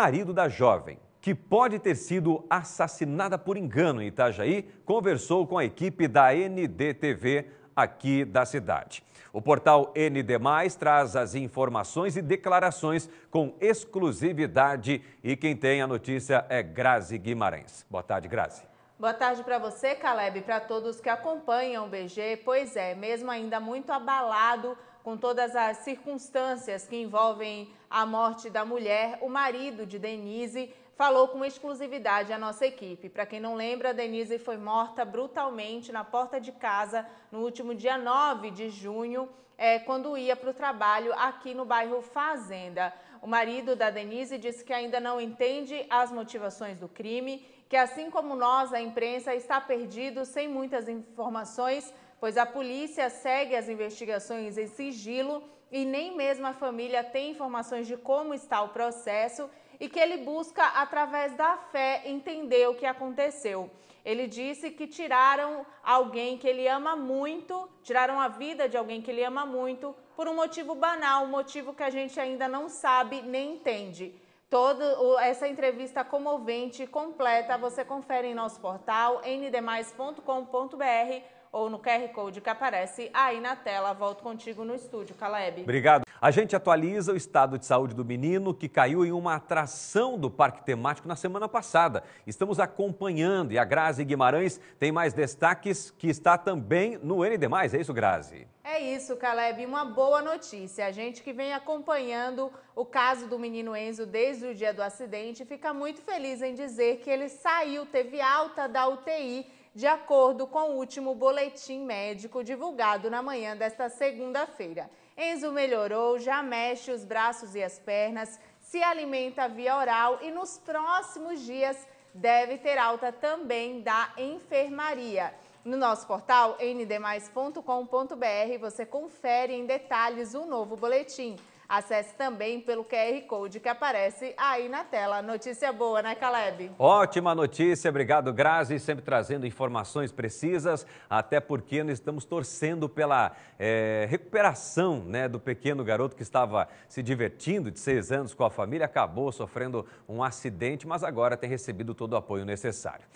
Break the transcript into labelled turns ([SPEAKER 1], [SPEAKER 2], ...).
[SPEAKER 1] marido da jovem, que pode ter sido assassinada por engano em Itajaí, conversou com a equipe da NDTV aqui da cidade. O portal ND+, traz as informações e declarações com exclusividade e quem tem a notícia é Grazi Guimarães. Boa tarde, Grazi.
[SPEAKER 2] Boa tarde para você, Caleb, para todos que acompanham o BG. Pois é, mesmo ainda muito abalado com todas as circunstâncias que envolvem a morte da mulher, o marido de Denise falou com exclusividade à nossa equipe. Para quem não lembra, a Denise foi morta brutalmente na porta de casa no último dia 9 de junho, é, quando ia para o trabalho aqui no bairro Fazenda. O marido da Denise disse que ainda não entende as motivações do crime, que assim como nós, a imprensa está perdido sem muitas informações pois a polícia segue as investigações em sigilo e nem mesmo a família tem informações de como está o processo e que ele busca, através da fé, entender o que aconteceu. Ele disse que tiraram alguém que ele ama muito, tiraram a vida de alguém que ele ama muito, por um motivo banal, um motivo que a gente ainda não sabe nem entende. Toda essa entrevista comovente e completa você confere em nosso portal ndmais.com.br ou no QR Code que aparece aí na tela. Volto contigo no estúdio, Caleb. Obrigado.
[SPEAKER 1] A gente atualiza o estado de saúde do menino que caiu em uma atração do parque temático na semana passada. Estamos acompanhando e a Grazi Guimarães tem mais destaques que está também no ND+. É isso, Grazi?
[SPEAKER 2] É isso, Caleb. Uma boa notícia. A gente que vem acompanhando o caso do menino Enzo desde o dia do acidente fica muito feliz em dizer que ele saiu, teve alta da UTI de acordo com o último boletim médico divulgado na manhã desta segunda-feira. Enzo melhorou, já mexe os braços e as pernas, se alimenta via oral e nos próximos dias deve ter alta também da enfermaria. No nosso portal ndmais.com.br você confere em detalhes o novo boletim. Acesse também pelo QR Code que aparece aí na tela. Notícia boa, né, Caleb?
[SPEAKER 1] Ótima notícia, obrigado, Grazi, sempre trazendo informações precisas, até porque nós estamos torcendo pela é, recuperação né, do pequeno garoto que estava se divertindo de seis anos com a família, acabou sofrendo um acidente, mas agora tem recebido todo o apoio necessário.